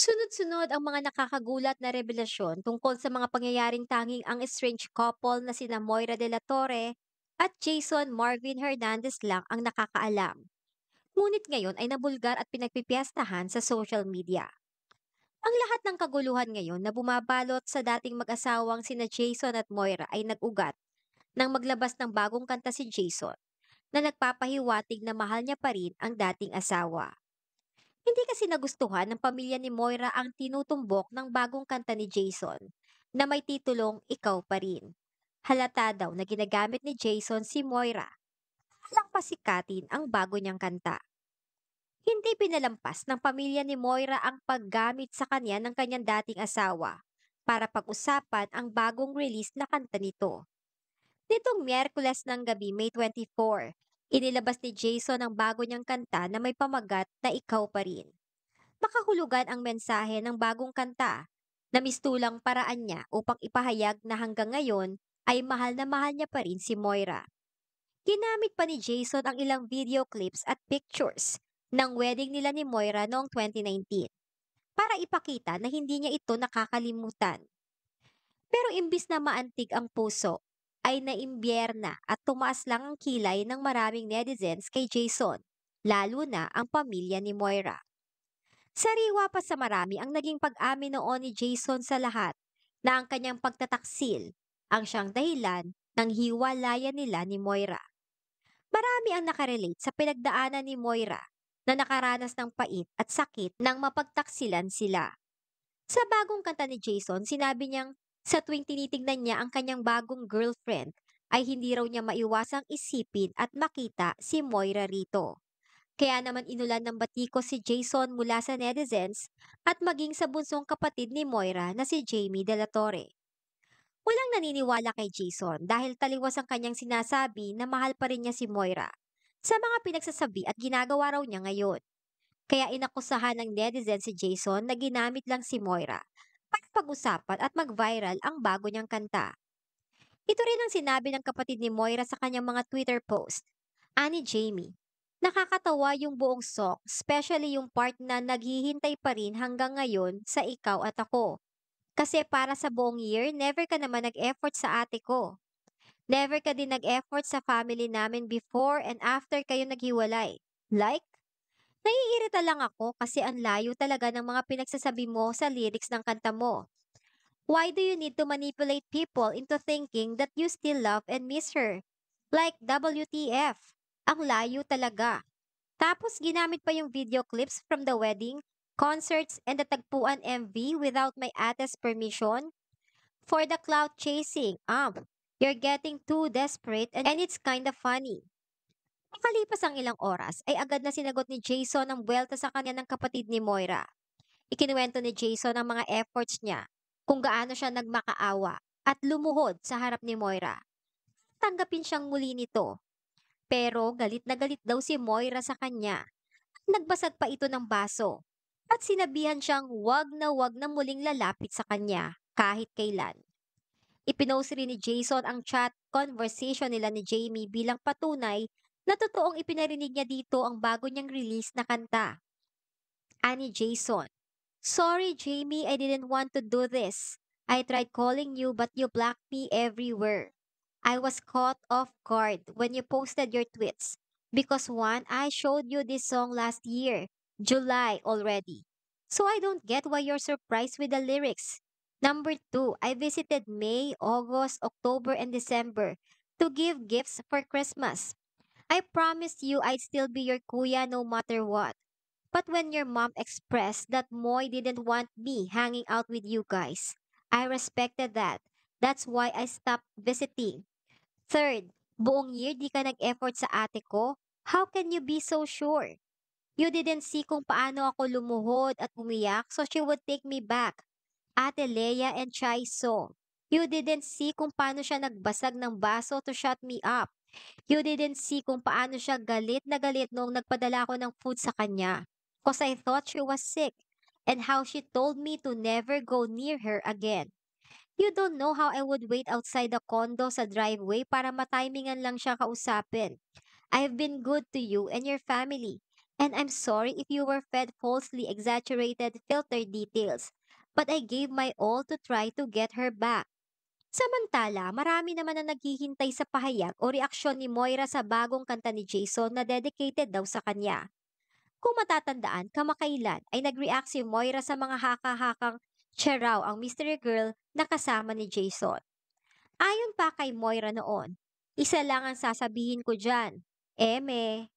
Sunod-sunod ang mga nakakagulat na revelasyon tungkol sa mga pangyayaring tanging ang strange couple na sina Moira de la Torre at Jason Marvin Hernandez lang ang nakakaalam. Ngunit ngayon ay nabulgar at pinagpipiyastahan sa social media. Ang lahat ng kaguluhan ngayon na bumabalot sa dating mag-asawang sina Jason at Moira ay nag-ugat nang maglabas ng bagong kanta si Jason na nagpapahiwatig na mahal niya pa rin ang dating asawa. Hindi kasi nagustuhan ng pamilya ni Moira ang tinutumbok ng bagong kanta ni Jason na may titulong Ikaw pa rin. Halata daw na ginagamit ni Jason si Moira. Alang pasikatin ang bago niyang kanta. Hindi pinalampas ng pamilya ni Moira ang paggamit sa kanya ng kanyang dating asawa para pag-usapan ang bagong release na kanta nito. Nitong Miyerkules ng gabi, May 24, Inilabas ni Jason ang bago niyang kanta na may pamagat na ikaw pa rin. Makahulugan ang mensahe ng bagong kanta na mistulang paraan niya upang ipahayag na hanggang ngayon ay mahal na mahal niya pa rin si Moira. Ginamit pa ni Jason ang ilang video clips at pictures ng wedding nila ni Moira noong 2019 para ipakita na hindi niya ito nakakalimutan. Pero imbis na maantig ang puso, ay naimbierna at tumaas lang ang kilay ng maraming netizens kay Jason, lalo na ang pamilya ni Moira. Sariwa pa sa marami ang naging pag-amin noon ni Jason sa lahat na ang kanyang pagtataksil ang siyang dahilan ng hiwalayan nila ni Moira. Marami ang nakarelate sa pinagdaanan ni Moira na nakaranas ng pait at sakit nang mapagtaksilan sila. Sa bagong kanta ni Jason, sinabi niyang sa tuwing tinitingnan niya ang kanyang bagong girlfriend, ay hindi raw niya maiwasang isipin at makita si Moira rito. Kaya naman inulan ng batiko si Jason mula sa netizens at maging sa bunsong kapatid ni Moira na si Jamie De La Torre. Walang naniniwala kay Jason dahil taliwas ang kanyang sinasabi na mahal pa rin niya si Moira sa mga pinagsasabi at ginagawa raw niya ngayon. Kaya inakusahan ng netizens si Jason na ginamit lang si Moira mapag-usapan at mag-viral ang bago niyang kanta. Ito rin ang sinabi ng kapatid ni Moira sa kanyang mga Twitter post. Ani Jamie, nakakatawa yung buong song, especially yung part na naghihintay pa rin hanggang ngayon sa ikaw at ako. Kasi para sa buong year, never ka naman nag-effort sa ate ko. Never ka din nag-effort sa family namin before and after kayo naghiwalay. Like Naiirita lang ako kasi ang layo talaga ng mga pinagsasabi mo sa lyrics ng kanta mo. Why do you need to manipulate people into thinking that you still love and miss her? Like WTF, ang layo talaga. Tapos ginamit pa yung video clips from the wedding, concerts, and the tagpuan MV without my ate's permission? For the cloud chasing, um, you're getting too desperate and, and it's kinda funny. Makalipas ang ilang oras, ay agad na sinagot ni Jason ang buwelta sa kanya ng kapatid ni Moira. Ikinuwento ni Jason ang mga efforts niya, kung gaano siya nagmakaawa at lumuhod sa harap ni Moira. Tanggapin siyang muli nito. Pero galit na galit daw si Moira sa kanya. Nagbasag pa ito ng baso at sinabihan siyang wag na wag na muling lalapit sa kanya kahit kailan. Ipinost rin ni Jason ang chat conversation nila ni Jamie bilang patunay na totoong ipinarinig niya dito ang bago niyang release na kanta. Annie Jason Sorry Jamie, I didn't want to do this. I tried calling you but you blocked me everywhere. I was caught off guard when you posted your tweets because one, I showed you this song last year, July already. So I don't get why you're surprised with the lyrics. Number two, I visited May, August, October, and December to give gifts for Christmas. I promised you I'd still be your kuya no matter what. But when your mom expressed that Moy didn't want me hanging out with you guys, I respected that. That's why I stopped visiting. Third, buong year di ka nag-effort sa ate ko. How can you be so sure? You didn't see kung paano ako lumuhod at umiyak so she would take me back. Ate Leia and Chai So. You didn't see kung paano siya nagbasag ng baso to shut me up. You didn't see kung paano siya galit na galit nung nagpadala ko ng food sa kanya. Cause I thought she was sick and how she told me to never go near her again. You don't know how I would wait outside the condo sa driveway para matimingan lang siya kausapin. I have been good to you and your family, and I'm sorry if you were fed falsely exaggerated filter details, but I gave my all to try to get her back. Samantala, marami naman na naghihintay sa pahayag o reaksyon ni Moira sa bagong kanta ni Jason na dedicated daw sa kanya. Kung matatandaan, kamakailan ay nag-react si Moira sa mga haka-hakang Cheraw ang mystery girl na kasama ni Jason. Ayon pa kay Moira noon, isa lang ang sasabihin ko dyan, Eme,